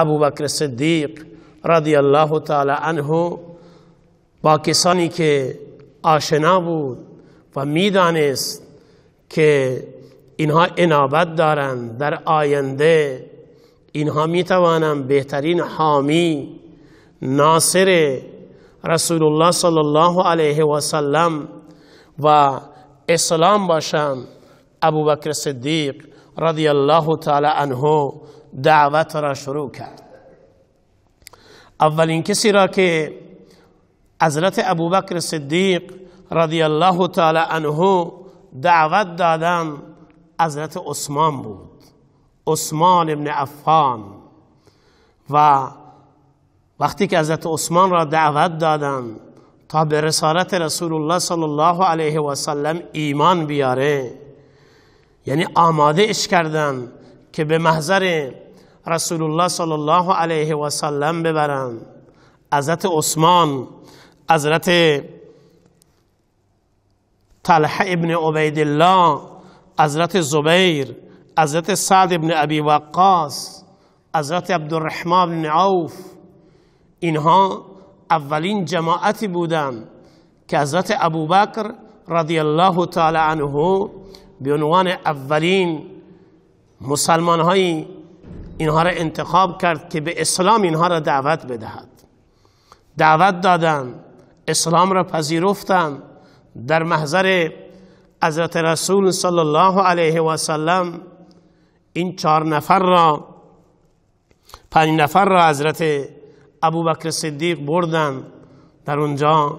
ابو بکر صدیق رضی الله تعالی عنه با کسانی که آشنا بود و میدانست که اینها انابت دارند در آینده اینها میتوانند بهترین حامی ناصر رسول الله صلی الله علیه و سلم و اسلام باشند ابوبکر صدیق رضی الله تعالی عنه دعوت را شروع کرد اولین کسی را که حضرت ابوبکر صدیق رضی الله تعالی عنه دعوت دادن حضرت عثمان بود عثمان ابن عفان و وقتی که حضرت عثمان را دعوت دادن تا به رسالت رسول الله صلی الله علیه و سلم ایمان بیاره یعنی آمادهش کردن که به محضر رسول الله صلی الله علیه و سلم ببرن حضرت عثمان حضرت طلحه ابن عبید الله حضرت زبیر حضرت سعد ابن ابی وقاص عبد عبدالرحمن بن عوف اینها اولین جماعتی بودند که حضرت ابوبکر رضی الله تعالی عنه به عنوان اولین مسلمان هایی اینها را انتخاب کرد که به اسلام اینها را دعوت بدهد دعوت دادن اسلام را پذیرفتن در محضر حضرت رسول صلی الله علیه و سلم این چهار نفر را پنج نفر را حضرت ابوبکر صدیق بردن در اونجا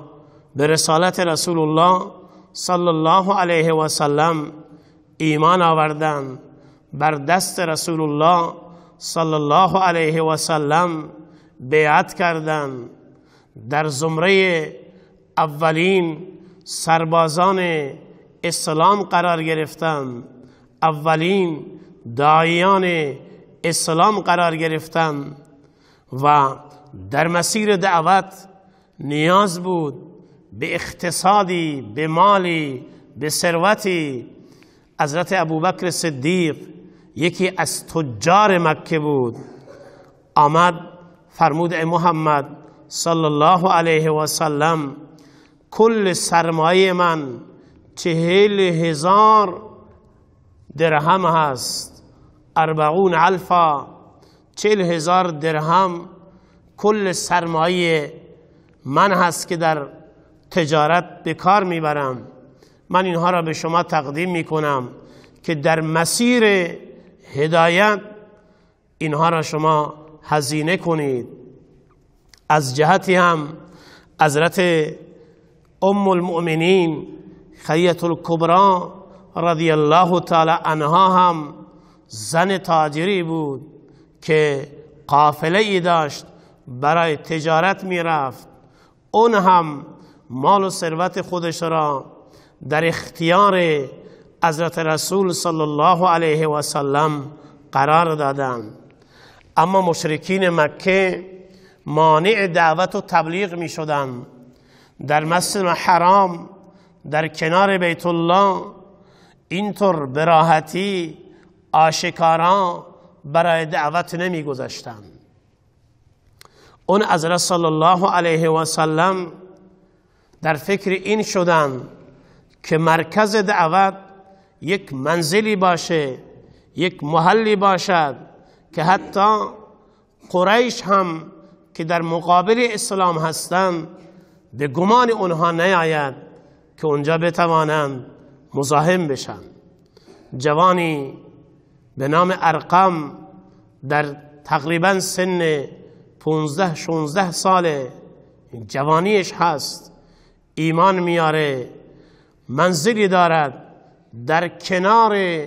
به رسالت رسول الله صلی الله علیه و سلم ایمان آوردن بر دست رسول الله صلی الله علیه و سلم بیعت کردن در زمره اولین سربازان اسلام قرار گرفتن اولین داعیان اسلام قرار گرفتن و در مسیر دعوت نیاز بود به اقتصادی به مالی به ثروتی حضرت ابوبکر صدیق یکی از تجار مکه بود آمد فرمود محمد صلی الله علیه و سلم کل سرمایه من چهل هزار درهم هست اربعون الفا چهل هزار درهم کل سرمایه من هست که در تجارت به کار میبرم من اینها را به شما تقدیم می کنم که در مسیر هدایت اینها را شما هزینه کنید از جهتی هم حضرت ام المؤمنین خیت الکبرا رضی الله تعالی عنها هم زن تاجری بود که قافله ای داشت برای تجارت رفت اون هم مال و ثروت خودش را در اختیار حضرت رسول صلی الله علیه و سلم قرار دادن اما مشرکین مکه مانع دعوت و تبلیغ می شدن در مسجد حرام در کنار بیت الله اینطور براحتی آشکارا برای دعوت نمی گذاشتند اون از صلی الله علیه و سلم در فکر این شدند که مرکز دعوت یک منزلی باشه یک محلی باشد که حتی قریش هم که در مقابل اسلام هستند به گمان اونها نیاید که اونجا بتوانند مزاحم بشن جوانی به نام ارقم در تقریبا سن 15 16 ساله جوانیش هست ایمان میاره منزلی دارد در کنار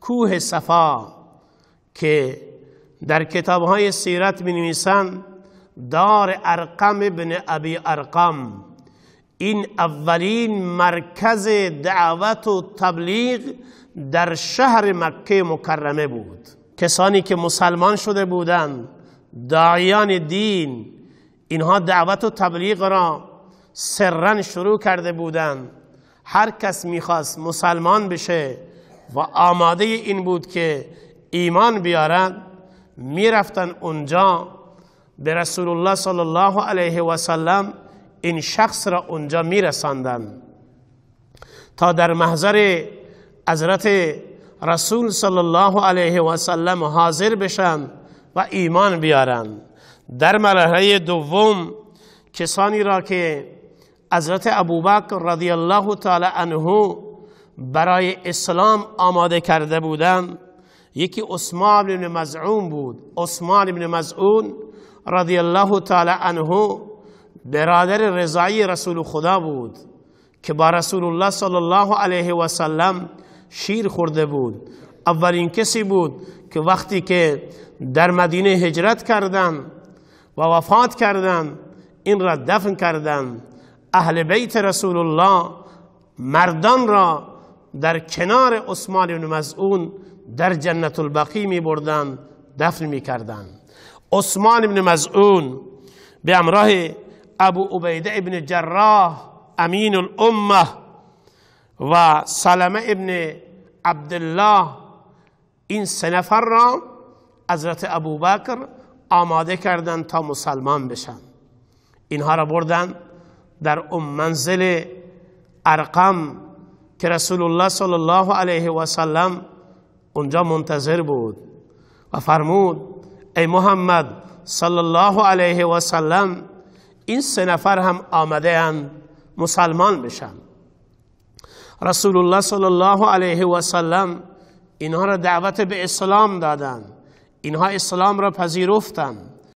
کوه صفا که در کتاب های سیرت می نویسند دار ارقم بن ابی ارقم این اولین مرکز دعوت و تبلیغ در شهر مکه مکرمه بود کسانی که مسلمان شده بودند داعیان دین اینها دعوت و تبلیغ را سرن شروع کرده بودند هر کس میخواست مسلمان بشه و آماده این بود که ایمان بیارن میرفتن اونجا به رسول الله صلی الله علیه و سلم این شخص را اونجا میرساندن تا در محضر حضرت رسول صلی الله علیه و سلم حاضر بشن و ایمان بیارن در مرحله دوم کسانی را که حضرت ابوبکر رضی الله تعالی عنه برای اسلام آماده کرده بودند یکی عثمان بن مزعون بود عثمان بن مزعون رضی الله تعالی عنه برادر رضایی رسول خدا بود که با رسول الله صلی الله علیه و سلم شیر خورده بود اولین کسی بود که وقتی که در مدینه هجرت کردند و وفات کردند این را دفن کردند اهل بیت رسول الله مردان را در کنار عثمان بن مزعون در جنت البقی می بردن دفن می کردن عثمان بن مزعون به امراه ابو عبیده ابن جراح امین الامه و سلمه ابن عبدالله این سه نفر را حضرت ابوبکر آماده کردند تا مسلمان بشن اینها را بردن در اون منزل ارقم که رسول الله صلی الله علیه و سلم اونجا منتظر بود و فرمود ای محمد صلی الله علیه و سلم این سه نفر هم آمده اند مسلمان بشن رسول الله صلی الله علیه و سلم اینها را دعوت به اسلام دادند اینها اسلام را پذیرفتند